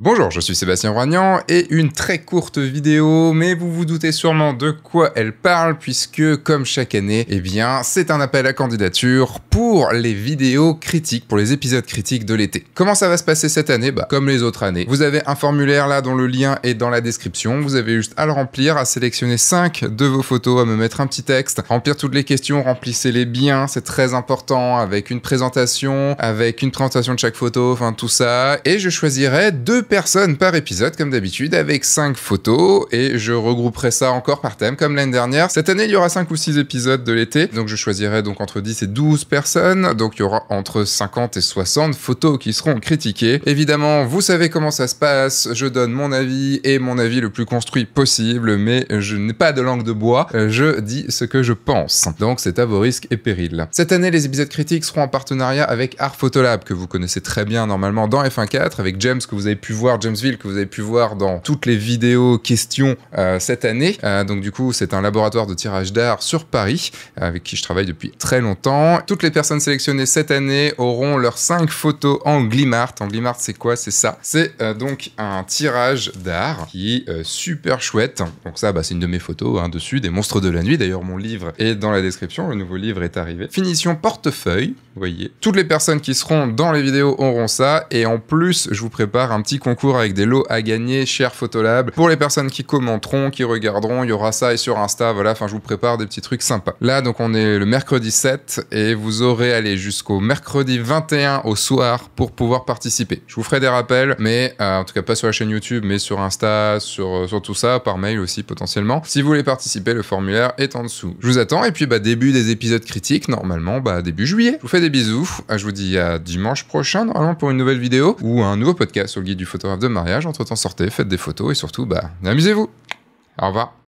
Bonjour, je suis Sébastien Roignan et une très courte vidéo, mais vous vous doutez sûrement de quoi elle parle puisque, comme chaque année, eh bien, c'est un appel à candidature pour les vidéos critiques, pour les épisodes critiques de l'été. Comment ça va se passer cette année Bah, comme les autres années. Vous avez un formulaire là dont le lien est dans la description. Vous avez juste à le remplir, à sélectionner 5 de vos photos, à me mettre un petit texte, remplir toutes les questions, remplissez-les bien, c'est très important, avec une présentation, avec une présentation de chaque photo, enfin tout ça. Et je choisirai deux personnes par épisode, comme d'habitude, avec 5 photos, et je regrouperai ça encore par thème, comme l'année dernière. Cette année, il y aura 5 ou 6 épisodes de l'été, donc je choisirai donc entre 10 et 12 personnes, donc il y aura entre 50 et 60 photos qui seront critiquées. Évidemment, vous savez comment ça se passe, je donne mon avis, et mon avis le plus construit possible, mais je n'ai pas de langue de bois, je dis ce que je pense. Donc c'est à vos risques et périls. Cette année, les épisodes critiques seront en partenariat avec Art Photolab, que vous connaissez très bien normalement dans F1.4, avec James que vous avez pu voir, Jamesville, que vous avez pu voir dans toutes les vidéos questions euh, cette année. Euh, donc du coup, c'est un laboratoire de tirage d'art sur Paris, euh, avec qui je travaille depuis très longtemps. Toutes les personnes sélectionnées cette année auront leurs 5 photos en Glimart. En Glimart, c'est quoi C'est ça. C'est donc un tirage d'art qui est super chouette. Donc ça, bah, c'est une de mes photos hein, dessus, des monstres de la nuit. D'ailleurs, mon livre est dans la description, le nouveau livre est arrivé. Finition portefeuille, vous voyez. Toutes les personnes qui seront dans les vidéos auront ça. Et en plus, je vous prépare un petit concours avec des lots à gagner, cher Photolab. Pour les personnes qui commenteront, qui regarderont, il y aura ça et sur Insta, voilà, enfin je vous prépare des petits trucs sympas. Là, donc on est le mercredi 7 et vous aurez aller jusqu'au mercredi 21 au soir pour pouvoir participer. Je vous ferai des rappels, mais euh, en tout cas pas sur la chaîne YouTube, mais sur Insta, sur, euh, sur tout ça, par mail aussi potentiellement. Si vous voulez participer, le formulaire est en dessous. Je vous attends et puis bah, début des épisodes critiques, normalement bah, début juillet. Je vous fais des bisous, ah, je vous dis à dimanche prochain normalement pour une nouvelle vidéo ou un nouveau podcast sur le guide du photographe de mariage. Entre-temps, sortez, faites des photos et surtout, bah, amusez-vous. Au revoir.